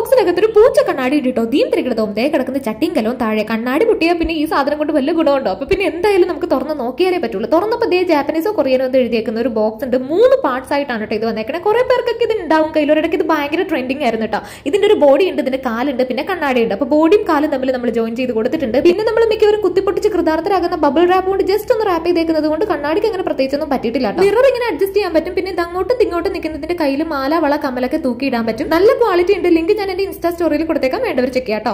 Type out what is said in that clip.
ബോക്സിനകത്തൊരു പൂച്ച കണ്ണാടി ഇട്ടിട്ടോ ദീം തിരികിടതവും ദേ കിടക്കുന്ന ചട്ടിങ്കലവും താഴെ കണ്ണാടി പൊട്ടിയാൽ പിന്നെ ഈ സാധനം കൊണ്ട് വലിയ ഗുണമുണ്ടോ അപ്പൊ പിന്നെ എന്തായാലും നമുക്ക് തുറന്ന് നോക്കിയാലേ പറ്റുള്ളൂ തുറന്നപ്പോൾ ദേ ജാപ്പനീസോ കൊറിയനോ എന്ന് എഴുതിയേക്കുന്ന ഒരു ബോക്സ് ഉണ്ട് മൂന്ന് പാർട്സ് ആയിട്ടാണ് കേട്ടോ ഇത് വന്നേക്കണേ കുറെ പേർക്കൊക്കെ ഇത് ഉണ്ടാവും കയ്യിൽ ഒരിടയ്ക്ക് ഇത് ഭയങ്കര ട്രെൻഡിങ് ആയിരുന്നു കേട്ടോ ഇതിന്റെ ഒരു ബോഡി ഉണ്ട് ഇതിന്റെ കാലുണ്ട് പിന്നെ കണ്ണാടി ഉണ്ട് അപ്പൊ ബോഡിയും കാലും തമ്മിൽ നമ്മൾ ജോയിൻ ചെയ്ത് കൊടുത്തിട്ടുണ്ട് പിന്നെ നമ്മൾ മിക്കവരും കുത്തിപ്പൊട്ടി യഥാർത്ഥരാകുന്ന ബബിൾ റാപ്പ് കൊണ്ട് ജസ്റ്റ് ഒന്ന് റാപ്പ് ചെയ്തേക്കുന്നത് കൊണ്ട് കണ്ണാടിക്ക് അങ്ങനെ പ്രത്യേകിച്ചൊന്നും പറ്റിയിട്ടില്ല മിറർ ഇങ്ങനെ അഡ്ജസ്റ്റ് ചെയ്യാൻ പറ്റും പിന്നെ അങ്ങോട്ടും ഇങ്ങോട്ടും നിൽക്കുന്നതിന്റെ കയ്യിൽ മാല വള കമ്മലൊക്കെ തൂക്കിയിടാൻ പറ്റും നല്ല ക്വാളിറ്റി ഉണ്ട് ലിങ്ക് ഞാൻ എന്റെ ഇൻസ്റ്റാ സ്റ്റോറിയിൽ കൊടുത്തേക്കാം വേണ്ടവർ ചെക്ക് ചെയ്യാം